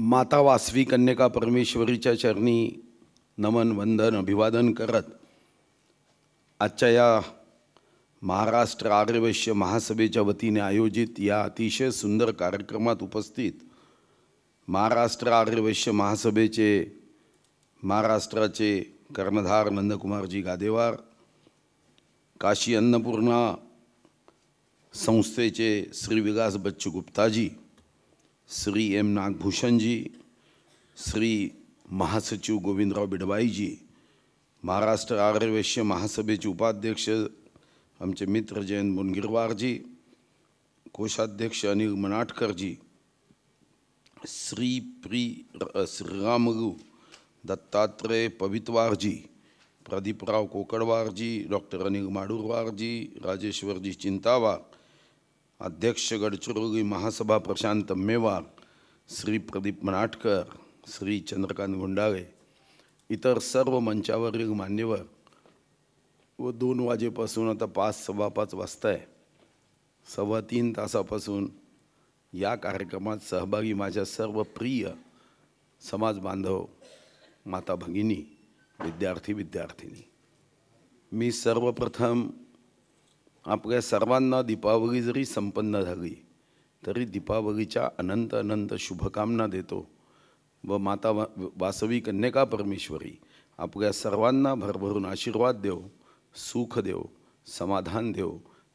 माता वासवी कन्यका परमेश्वरीच्या चरणी नमन वंदन अभिवादन करत आजच्या या महाराष्ट्र आर्यवैश्य महासभेच्या वतीने आयोजित या अतिशय सुंदर कार्यक्रमात उपस्थित महाराष्ट्र आर्यवैश्य महासभेचे महाराष्ट्राचे कर्णधार नंदकुमारजी गादेवार काशी अन्नपूर्णा संस्थेचे श्री विकास बच्चू गुप्ताजी श्री एम नागभूषण जी श्री महासचिव गोविंदराव बिडबाईजी महाराष्ट्र आर्यवैश्य महासभेचे उपाध्यक्ष आमचे मित्र जयंत मुनगिरवारजी कोषाध्यक्ष अनिल मनाटकरजी श्री प्री श्रीरामगु दत्तात्रय पवितवारजी प्रदीपराव कोकडवारजी डॉक्टर अनिल माडुरवारजी राजेश्वरजी चिंतावार अध्यक्ष गडचिरोली महासभा प्रशांत मेवार श्री प्रदीप मनाटकर श्री चंद्रकांत गुंडाळे इतर सर्व मंचावरील मान्यवर व दोन वाजेपासून आता पाच सव्वा पाच वाजता आहे सव्वा तीन तासापासून या कार्यक्रमात सहभागी माझ्या सर्व प्रिय समाज बांधव माता भगिनी विद्यार्थी विद्यार्थिनी मी सर्वप्रथम आपल्या सर्वांना दीपावली जरी संपन्न झाली तरी दीपावलीच्या अनंत अनंत शुभकामना देतो व माता वा वासवी कन्यका परमेश्वरी आपल्या सर्वांना भरभरून आशीर्वाद देव सुख देव समाधान देव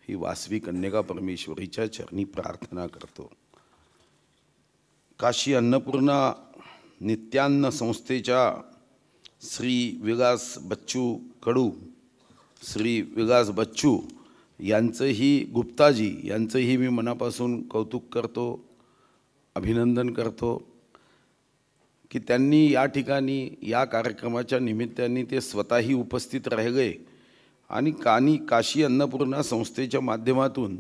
ही वासवी कन्यका परमेश्वरीच्या चरणी प्रार्थना करतो काशी अन्नपूर्णा नित्यान्न संस्थेच्या श्री विलास बच्चू कडू श्री विलास बच्चू यांचंही गुप्ताजी यांचंही मी मनापासून कौतुक करतो अभिनंदन करतो की त्यांनी या ठिकाणी या कार्यक्रमाच्या निमित्ताने ते स्वतःही उपस्थित राहिले आणि कानी काशी अन्नपूर्णा संस्थेच्या माध्यमातून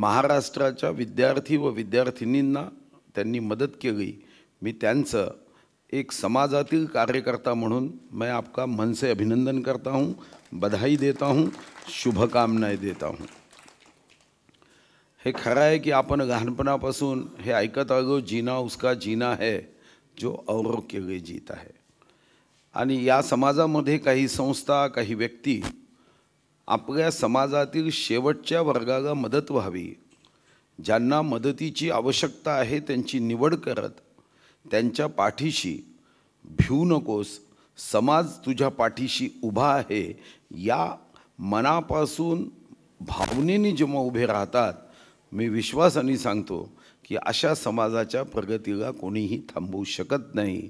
महाराष्ट्राच्या विद्यार्थी व विद्यार्थिनींना त्यांनी मदत केली मी त्यांचं एक समाजातील कार्यकर्ता म्हणून मैं आपका मन से अभिनंदन करता हूँ बधाई देता हूँ शुभकामनाएं देता हूँ हे खरं आहे की आपण लहानपणापासून हे ऐकत आलो जीना उसका जीना है जो औरो के जीत आहे आणि या समाजामध्ये काही संस्था काही व्यक्ती आपल्या समाजातील शेवटच्या वर्गाला मदत व्हावी ज्यांना मदतीची आवश्यकता आहे त्यांची निवड करत त्यांच्या पाठीशी भिऊ नकोस समाज तुझ्या पाठीशी उभा आहे या मनापासून भावनेने जेव्हा उभे राहतात मी विश्वासाने सांगतो की अशा समाजाच्या प्रगतीला कोणीही थांबवू शकत नाही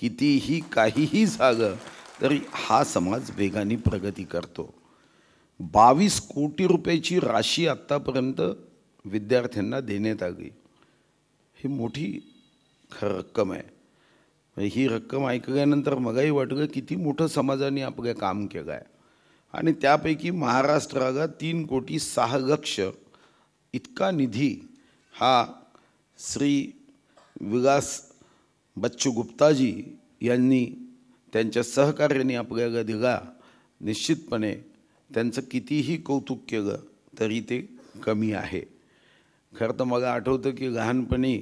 कितीही काहीही झालं तरी हा समाज वेगाने प्रगती करतो बावीस कोटी रुपयाची राशी आत्तापर्यंत विद्यार्थ्यांना देण्यात आली ही मोठी रक्कम आहे म्हणजे ही रक्कम ऐकल्यानंतर मलाही वाटलं किती मोठं समाजाने आपलं काम केलं आहे आणि त्यापैकी महाराष्ट्राला तीन कोटी सहा लक्ष इतका निधी हा श्री विलास बच्चू गुप्ताजी यांनी त्यांच्या सहकार्याने आपल्याला दिला निश्चितपणे त्यांचं कितीही कौतुक केलं तरी ते कमी आहे खरं तर मला आठवतं की लहानपणी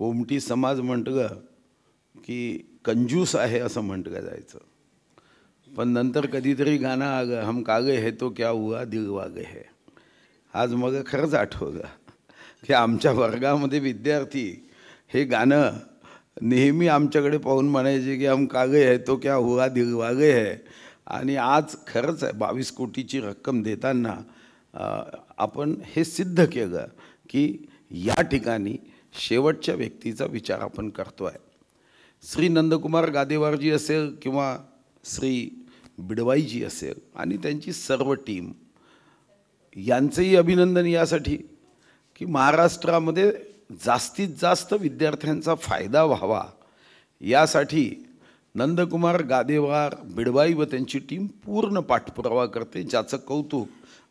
कोमटी समाज म्हणतं का की कंजूस आहे असं म्हणतं का जायचं पण नंतर कधीतरी गाणं आग हम कागे हे तो क्या हुआ दिल वागे हे आज मग खरंच आठवलं की आमच्या वर्गामध्ये विद्यार्थी हे गाणं नेहमी आमच्याकडे पाहून म्हणायचे की हम कागे हे तो क्या हुआ दिल वागे हे आणि आज खरंच आहे बावीस कोटीची रक्कम देताना आपण हे सिद्ध केलं की या ठिकाणी शेवटच्या व्यक्तीचा विचार आपण करतो आहे श्री नंदकुमार गादेवारजी असेल किंवा श्री बिडवाईजी असेल आणि त्यांची सर्व टीम यांचंही अभिनंदन यासाठी की महाराष्ट्रामध्ये जास्तीत जास्त विद्यार्थ्यांचा फायदा व्हावा यासाठी नंदकुमार गादेवार बिडवाई व त्यांची टीम पूर्ण पाठपुरावा करते ज्याचं कौतुक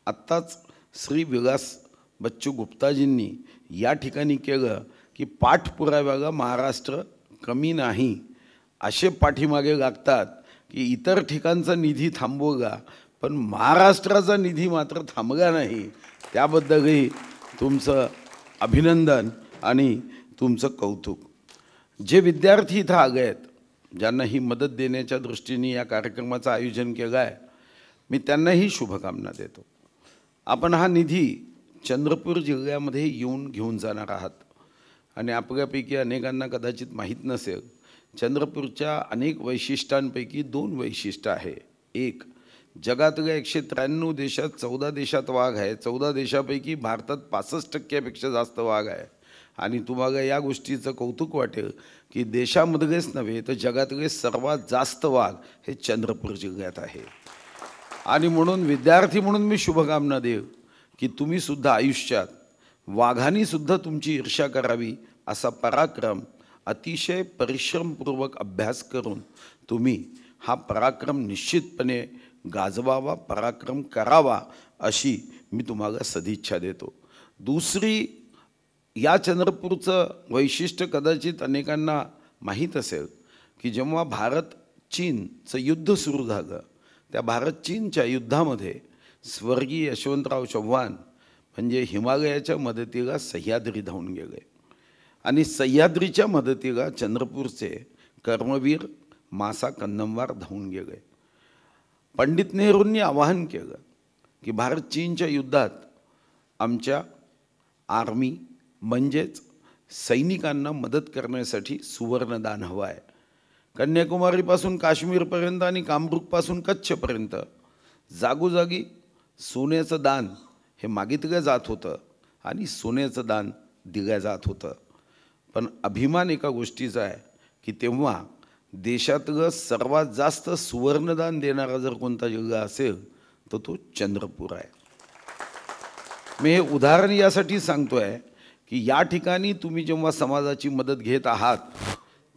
आत्ताच श्री विलास बच्चू गुप्ताजींनी या ठिकाणी केलं की पाठपुराव्याला महाराष्ट्र कमी नाही असे पाठीमागे लागतात की इतर ठिकाणचा निधी थांबवला पण महाराष्ट्राचा निधी मात्र थांबला नाही त्याबद्दलही तुमचं अभिनंदन आणि तुमचं कौतुक जे विद्यार्थी इथं आले आहेत ज्यांना ही मदत देण्याच्या दृष्टीने या कार्यक्रमाचं आयोजन केलं आहे मी त्यांनाही शुभकामना देतो आपण हा निधी चंद्रपूर जिल्ह्यामध्ये येऊन घेऊन जाणार आहात आणि आपल्यापैकी अनेकांना कदाचित माहीत नसेल चंद्रपूरच्या अनेक वैशिष्ट्यांपैकी दोन वैशिष्ट्य आहे एक जगातल्या एकशे त्र्याण्णव देशात चौदा देशात वाघ आहे चौदा देशापैकी भारतात पासष्ट टक्क्यापेक्षा जास्त वाघ आहे आणि तुम्हाला या गोष्टीचं कौतुक वाटेल की देशामधलेच नव्हे तर जगातले सर्वात जास्त वाघ हे चंद्रपूर जिल्ह्यात आहे आणि म्हणून विद्यार्थी म्हणून मी शुभकामना देव की तुम्हीसुद्धा आयुष्यात वाघांनीसुद्धा तुमची ईर्षा करावी असा पराक्रम अतिशय परिश्रमपूर्वक अभ्यास करून तुम्ही हा पराक्रम निश्चितपणे गाजवावा पराक्रम करावा अशी मी तुम्हाला सदिच्छा देतो दुसरी या चंद्रपूरचं वैशिष्ट्य कदाचित अनेकांना माहीत असेल की जेव्हा भारत चीनचं युद्ध सुरू झालं त्या भारत चीनच्या युद्धामध्ये स्वर्गीय यशवंतराव चव्हाण म्हणजे हिमालयाच्या मदतीला सह्याद्री धावून गेले आणि सह्याद्रीच्या मदतीला चंद्रपूरचे कर्मवीर मासा कन्नमवार धावून गेले पंडित नेहरूंनी आवाहन केलं की भारत चीनच्या युद्धात आमच्या आर्मी म्हणजेच सैनिकांना मदत करण्यासाठी सुवर्णदान हवं आहे कन्याकुमारीपासून काश्मीरपर्यंत आणि कामरूपपासून कच्छपर्यंत जागोजागी सोन्याचं दान हे मागितलं जात होतं आणि सोन्याचं दान दिलं जात होतं पण अभिमान एका गोष्टीचा आहे की तेव्हा देशातलं सर्वात जास्त सुवर्णदान देणारा जर कोणता जिल्हा असेल तर तो चंद्रपूर आहे मी हे उदाहरण यासाठी सांगतो आहे की या ठिकाणी तुम्ही जेव्हा समाजाची मदत घेत आहात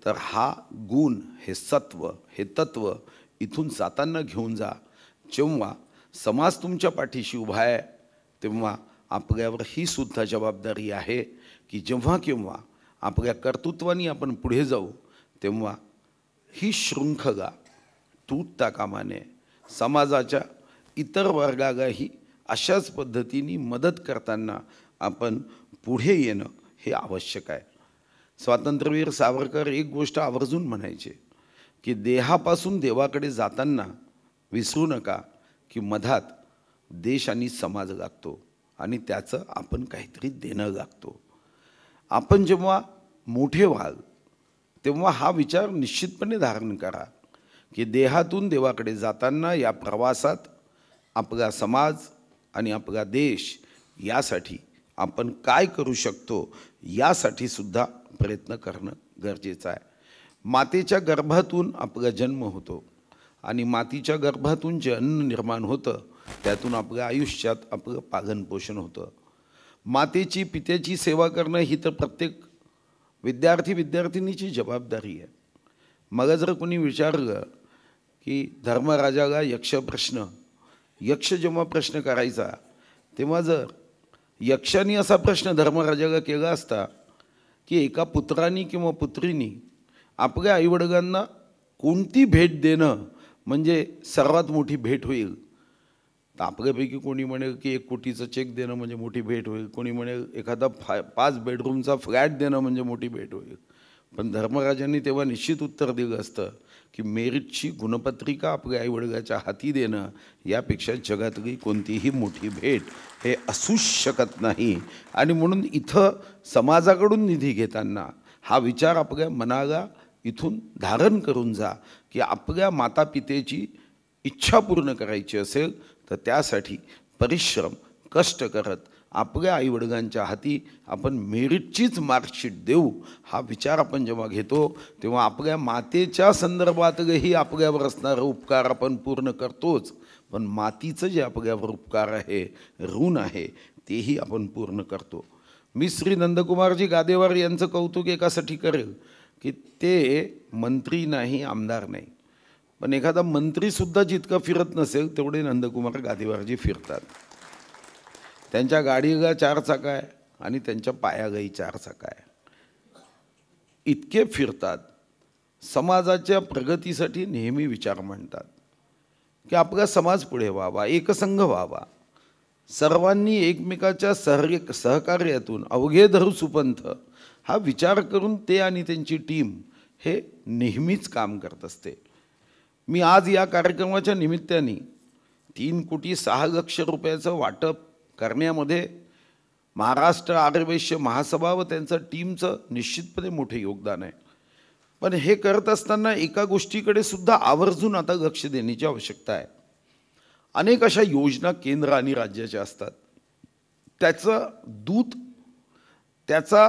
तर हा गुण हे सत्व हे तत्व इथून जाताना घेऊन जा जेव्हा समाज तुमच्या पाठीशी उभा आहे तेव्हा आपल्यावर ही सुद्धा जबाबदारी आहे की जेव्हा केव्हा आपल्या कर्तृत्वानी आपण पुढे जाऊ तेव्हा ही शृंखला तूटता कामाने समाजाच्या इतर वर्गालाही अशाच पद्धतीने मदत करताना आपण पुढे येणं हे आवश्यक आहे स्वातंत्र्यवीर सावरकर एक गोष्ट आवर्जून म्हणायचे की देहापासून देवाकडे जाताना विसरू नका की मधात देश आणि समाज लागतो आणि त्याचं आपण काहीतरी देणं लागतो आपण जेव्हा मोठे व्हाल तेव्हा हा विचार निश्चितपणे धारण करा की देहातून देवाकडे जाताना या प्रवासात आपला समाज आणि आपला देश यासाठी आपण काय करू शकतो यासाठी सुद्धा प्रयत्न करणं गरजेचं आहे मातेच्या गर्भातून आपला जन्म होतो आणि मातीच्या गर्भातून जे अन्न निर्माण होतं त्यातून आपल्या आयुष्यात आपलं पालनपोषण होतं मातेची पित्याची सेवा करणं ही तर प्रत्येक विद्यार्थी विद्यार्थिनीची जबाबदारी आहे मग जर कोणी विचारलं की धर्मराजाला यक्ष प्रश्न यक्ष जेव्हा प्रश्न करायचा तेव्हा जर यक्षाने असा प्रश्न धर्मराजाला केला असता की एका पुत्रानी किंवा पुत्रीनी आपल्या आईवडिलांना कोणती भेट देणं म्हणजे सर्वात मोठी भेट होईल आपल्यापैकी कोणी म्हणे की एक कोटीचा चेक देणं म्हणजे मोठी भेट होईल कोणी म्हणे एखादा फा पाच बेडरूमचा फ्लॅट देणं म्हणजे मोठी भेट होईल पण धर्मराजांनी तेव्हा निश्चित उत्तर दिलं असतं की मेरिटची गुणपत्रिका आपल्या आईवडिलाच्या हाती देणं यापेक्षा जगातली कोणतीही मोठी भेट हे असूच शकत नाही आणि म्हणून इथं समाजाकडून निधी घेताना हा विचार आपल्या मनाला इथून धारण करून जा की आपल्या मातापितेची इच्छा पूर्ण करायची असेल तर त्यासाठी परिश्रम कष्ट करत आपल्या आईवडिलांच्या हाती आपण मेरिटचीच मार्कशीट देऊ हा विचार आपण जेव्हा घेतो तेव्हा आपल्या मातेच्या संदर्भातही आपल्यावर असणारा उपकार आपण पूर्ण करतोच पण मातीचं जे आपल्यावर उपकार आहे ऋण आहे तेही आपण पूर्ण करतो मी श्री नंदकुमारजी गादेवार यांचं कौतुक एकासाठी करेल की ते मंत्री नाही आमदार नाही पण एखादा मंत्रीसुद्धा जितकं फिरत नसेल तेवढे नंदकुमार गादीवारजी फिरतात त्यांच्या गाडीगा चार चाका आहे आणि त्यांच्या पायागाई चार चाका आहे इतके फिरतात समाजाच्या प्रगतीसाठी नेहमी विचार मांडतात की आपला समाज पुढे व्हावा एकसंघ व्हावा सर्वांनी एकमेकाच्या सहर्य सहकार्यातून अवघे धरू सुपंथ हा विचार करून ते आणि त्यांची टीम हे नेहमीच काम करत असते मी आज या कार्यक्रमाच्या निमित्ताने तीन कोटी सहा लक्ष रुपयाचं वाटप करण्यामध्ये महाराष्ट्र आर्यवैश्य महासभा व त्यांचं टीमचं निश्चितपणे मोठे योगदान आहे पण हे करत असताना एका गोष्टीकडे सुद्धा आवर्जून आता लक्ष देण्याची आवश्यकता आहे अनेक अशा योजना केंद्र आणि राज्याच्या असतात त्याचं दूत त्याचा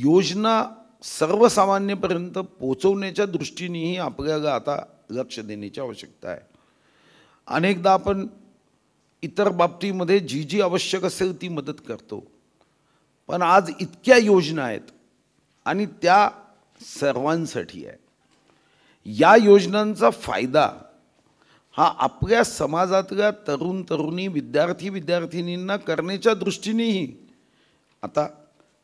योजना सर्वसामान्यपर्यंत पोचवण्याच्या दृष्टीनेही आपल्याला आता लक्ष देण्याची आवश्यकता आहे अनेकदा आपण इतर बाबतीमध्ये जी जी आवश्यक असेल ती मदत करतो पण आज इतक्या योजना आहेत आणि त्या सर्वांसाठी आहे या योजनांचा फायदा हा आपल्या समाजातल्या तरुण तरुणी विद्यार्थी विद्यार्थिनींना करण्याच्या दृष्टीनेही आता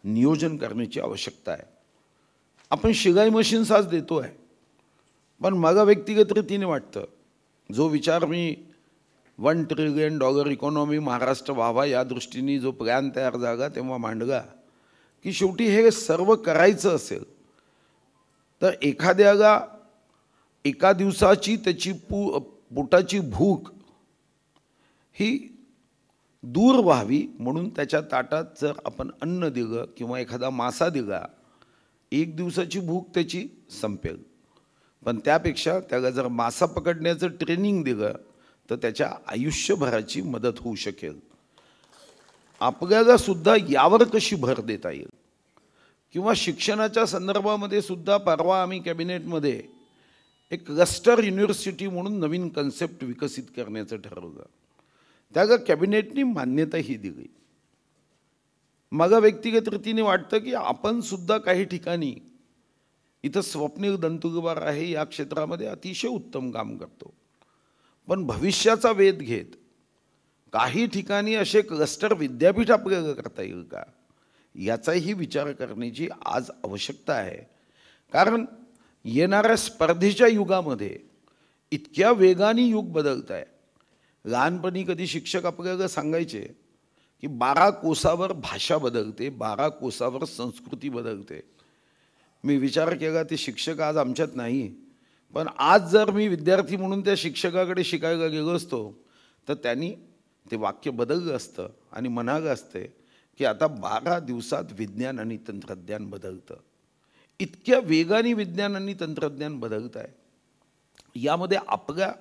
नियोजन करण्याची आवश्यकता आहे आपण शिगाई मशीन्स आज देतो आहे पण मला व्यक्तिगतरीतीने वाटतं जो विचार मी one trillion dollar economy Maharashtra व्हावा या दृष्टीने जो प्लॅन तयार झाला तेव्हा मांडगा की शेवटी हे सर्व करायचं असेल तर एखाद्याला एका दिवसाची त्याची पू पोटाची भूक ही दूर व्हावी म्हणून त्याच्या ताटात जर आपण अन्न दिलं किंवा एखादा मासा दिला एक दिवसाची भूक त्याची संपेल पण त्यापेक्षा त्याला जर मासा पकडण्याचं ट्रेनिंग दिलं तर त्याच्या आयुष्यभराची मदत होऊ शकेल आपल्याला सुद्धा यावर कशी भर देता येईल किंवा शिक्षणाच्या संदर्भामध्ये सुद्धा परवा आम्ही कॅबिनेटमध्ये एक क्लस्टर युनिव्हर्सिटी म्हणून नवीन कन्सेप्ट विकसित करण्याचं ठरवलं त्याला कॅबिनेटनी मान्यताही दिली मला व्यक्तिगत रीतीने वाटतं की आपण सुद्धा काही ठिकाणी इथं स्वप्नील दंतुगुबार आहे या क्षेत्रामध्ये अतिशय उत्तम काम करतो पण भविष्याचा वेध घेत काही ठिकाणी असे क्लस्टर विद्यापीठ आपल्याला करता येईल का याचाही विचार करण्याची आज आवश्यकता आहे कारण येणाऱ्या स्पर्धेच्या युगामध्ये इतक्या वेगाने युग बदलत आहे लहानपणी कधी शिक्षक आपल्याला सांगायचे की बारा कोसावर भाषा बदलते बारा कोसावर संस्कृती बदलते मी विचार केला ते शिक्षक आज आमच्यात नाही पण आज जर मी विद्यार्थी म्हणून त्या शिक्षकाकडे शिकायला गेलो असतो तर त्यांनी ते वाक्य बदललं असतं आणि म्हणालं असते की आता बारा दिवसात विज्ञान आणि तंत्रज्ञान बदलतं इतक्या वेगाने विज्ञान आणि तंत्रज्ञान बदलत आहे यामध्ये आपल्या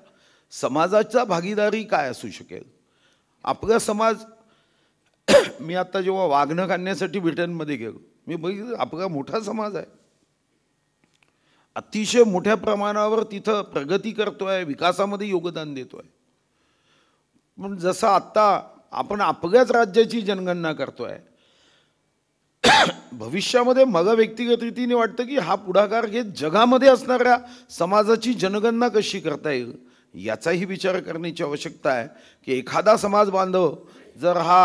समाजाचा भागीदारी काय असू शकेल आपला समाज मी आता जेव्हा वाघणं काढण्यासाठी ब्रिटनमध्ये गेलो मी बघितलं आपला मोठा समाज आहे अतिशय मोठ्या प्रमाणावर तिथं प्रगती करतो आहे विकासामध्ये योगदान देतो आहे पण जसं आत्ता आपण आपल्याच राज्याची जनगणना करतो आहे भविष्यामध्ये मला व्यक्तिगत रीतीने वाटतं की हा पुढाकार घेत जगामध्ये असणाऱ्या समाजाची जनगणना कशी करता येईल याचाही विचार करण्याची आवश्यकता आहे की एखादा समाज बांधव जर हा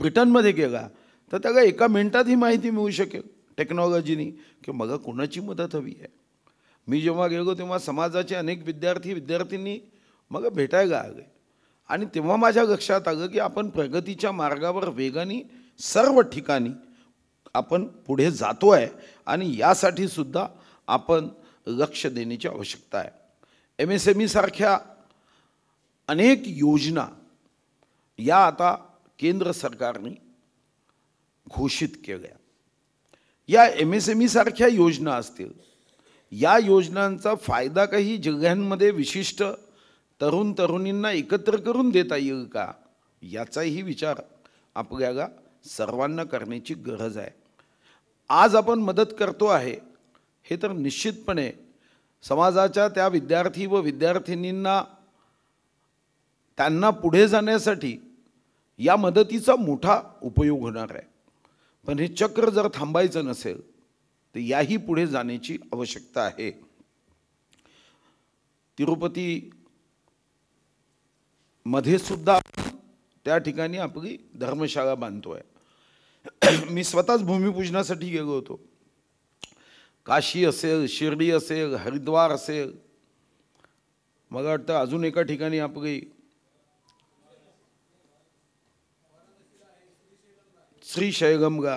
ब्रिटनमध्ये गेला तर त्याला एका मिनिटात ही माहिती मिळू शकेल टेक्नॉलॉजीनी की मग कोणाची मदत हवी आहे मी जेव्हा गेलो तेव्हा समाजाचे अनेक विद्यार्थी विद्यार्थींनी मग भेटायला आले आणि तेव्हा माझ्या लक्षात आलं की आपण प्रगतीच्या मार्गावर वेगाने सर्व ठिकाणी आपण पुढे जातो आहे आणि यासाठी सुद्धा आपण लक्ष देण्याची आवश्यकता आहे एम एस एम ईसारख्या e अनेक योजना या आता केंद्र सरकारने घोषित केल्या या एम एस एम सारख्या योजना असतील या योजनांचा फायदा काही जिल्ह्यांमध्ये विशिष्ट तरुण तरुणींना एकत्र करून देता येईल का याचाही विचार आपल्याला सर्वांना करण्याची गरज आहे आज आपण मदत करतो आहे हे तर निश्चितपणे समाजाच्या त्या विद्यार्थी व विद्यार्थिनींना त्यांना पुढे जाण्यासाठी या मदतीचा मोठा उपयोग होणार आहे पण हे चक्र जर थांबायचं नसेल तर याही पुढे जाण्याची आवश्यकता आहे तिरुपती मध्ये सुद्धा त्या ठिकाणी आपली धर्मशाळा बांधतो आहे मी स्वतःच भूमिपूजनासाठी गेलो होतो काशी असेल शिर्डी असेल हरिद्वार असेल मला वाटतं अजून एका ठिकाणी आपली शयगमगा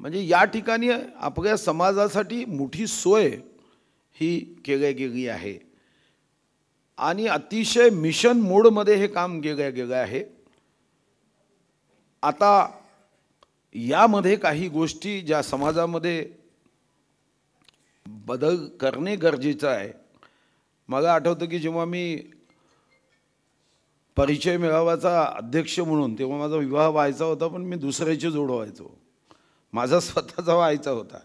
म्हणजे या ठिकाणी आपल्या समाजासाठी मोठी सोय ही केल्या गेली आहे आणि अतिशय मिशन मोडमध्ये हे काम केल्या गेलं आहे आता यामध्ये काही गोष्टी ज्या समाजामध्ये बदल करणे गरजेचं आहे मला आठवतं की जेव्हा मी परिचय मेळावाचा अध्यक्ष म्हणून तेव्हा माझा विवाह व्हायचा होता पण मी दुसऱ्याचे जोड व्हायचो माझा स्वतःचा व्हायचा होता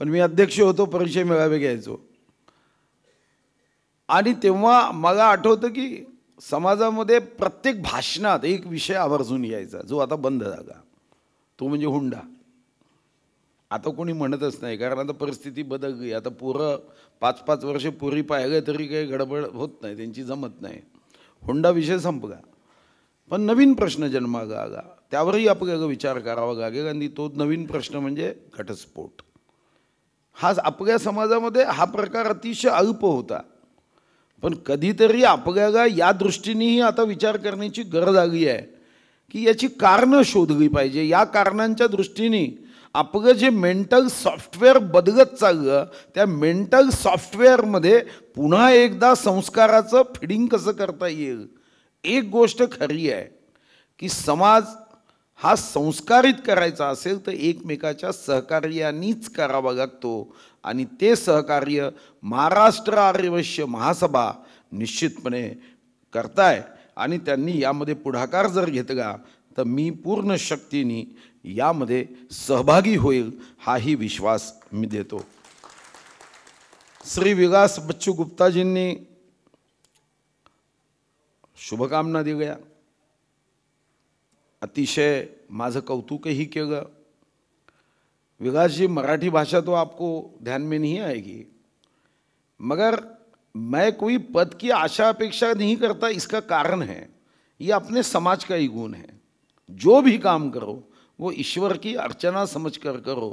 पण मी अध्यक्ष होतो परिचय मेळावे घ्यायचो आणि तेव्हा मला आठवतं की समाजामध्ये प्रत्येक भाषणात एक विषय आवर्जून यायचा जो आता बंद झाला तो म्हणजे हुंडा आता कोणी म्हणतच नाही कारण आता परिस्थिती बदलली आता पुरं पाच पाच वर्ष पुरी पाहिलं तरी काही गडबड होत नाही त्यांची जमत नाही होंडा विषय संपगा पण नवीन प्रश्न जन्मागा आगा त्यावरही आपल्याला विचार करावा गागे आणि तो नवीन प्रश्न म्हणजे घटस्फोट हा आपल्या समाजामध्ये हा प्रकार अतिशय अल्प होता पण कधीतरी आपल्याला या दृष्टीनेही आता विचार करण्याची गरज आली आहे की याची कारणं शोधली पाहिजे या कारणांच्या दृष्टीने आपलं जे मेंटल सॉफ्टवेअर बदलत चाललं त्या मेंटल सॉफ्टवेअरमध्ये पुन्हा एकदा संस्काराचं फिडिंग कसं करता येईल एक गोष्ट खरी आहे की समाज हा संस्कारित करायचा असेल तर एकमेकाच्या सहकार्यानीच करावा लागतो आणि ते सहकार्य महाराष्ट्र आर्यवश्य महासभा निश्चितपणे करताय आणि त्यांनी यामध्ये पुढाकार जर घेतला तर मी पूर्ण शक्तीने यामध्ये सहभागी होईल हाही विश्वास मी देतो श्री विकास बच्चू गुप्ताजींनी शुभकामना दिल्या अतिशय माझं कौतुकही केलं विकास जी मराठी भाषा तो आपको ध्यान में नहीं आएगी मगर मैं कोई पद की आशा अपेक्षा नहीं करता इसका कारण है ये अपने समाज का ही गुण है जो भी काम करो वो ईश्वर की अर्चना समझ कर करो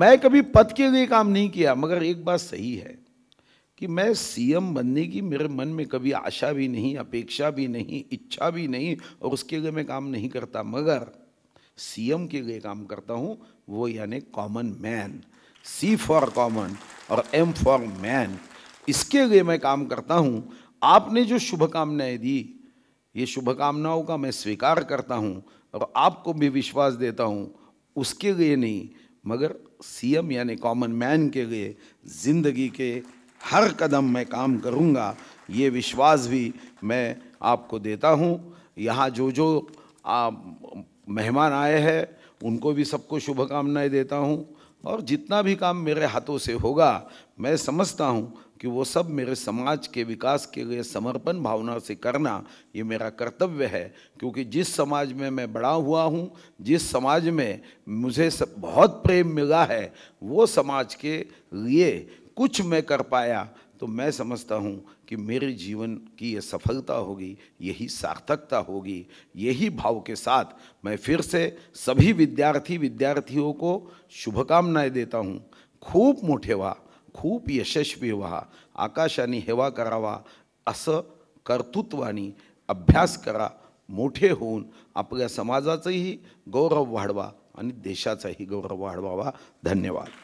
मैं कभी पद के लिए काम नहीं किया मगर एक बात सही है कि मैं सीएम बनने की मेरे मन में कभी आशा भी नहीं अपेक्षा भी नहीं इच्छा भी नहीं और उसके लिए मैं काम नहीं करता मगर सीएम के लिए काम करता हूँ वो यानी common man C for common और एम फॉर मैन इसके लिए मैं काम करता हूँ आपने जो शुभकामनाएं दी ये शुभकामनाओं का मैं स्वीकार करता हूँ और आपको भी विश्वास देता हूँ उसके लिए नहीं मगर सीएम यानी कॉमन मैन के लिए ज़िंदगी के हर कदम मैं काम करूँगा ये विश्वास भी मैं आपको देता हूँ यहाँ जो जो मेहमान आए हैं उनको भी सबको शुभकामनाएं देता हूँ और जितना भी काम मेरे हाथों से होगा मैं समझता हूँ कि वो सब मेरे समाज के विकास के लिए समर्पण भावना से करना ये मेरा कर्तव्य है क्योंकि जिस समाज में मैं बड़ा हुआ हूँ जिस समाज में मुझे सब बहुत प्रेम मिला है वो समाज के लिए कुछ मैं कर पाया तो मैं समझता हूँ कि मेरे जीवन की ये सफलता होगी यही सार्थकता होगी यही भाव के साथ मैं फिर से सभी विद्यार्थी विद्यार्थियों को शुभकामनाएं देता हूँ खूब मोठे खूप यशस्वी व्हा आकाशाने हेवा करावा असं कर्तृत्वानी अभ्यास करा मोठे होऊन आपल्या समाजाचंही गौरव वाढवा आणि देशाचाही गौरव वाढवावा धन्यवाद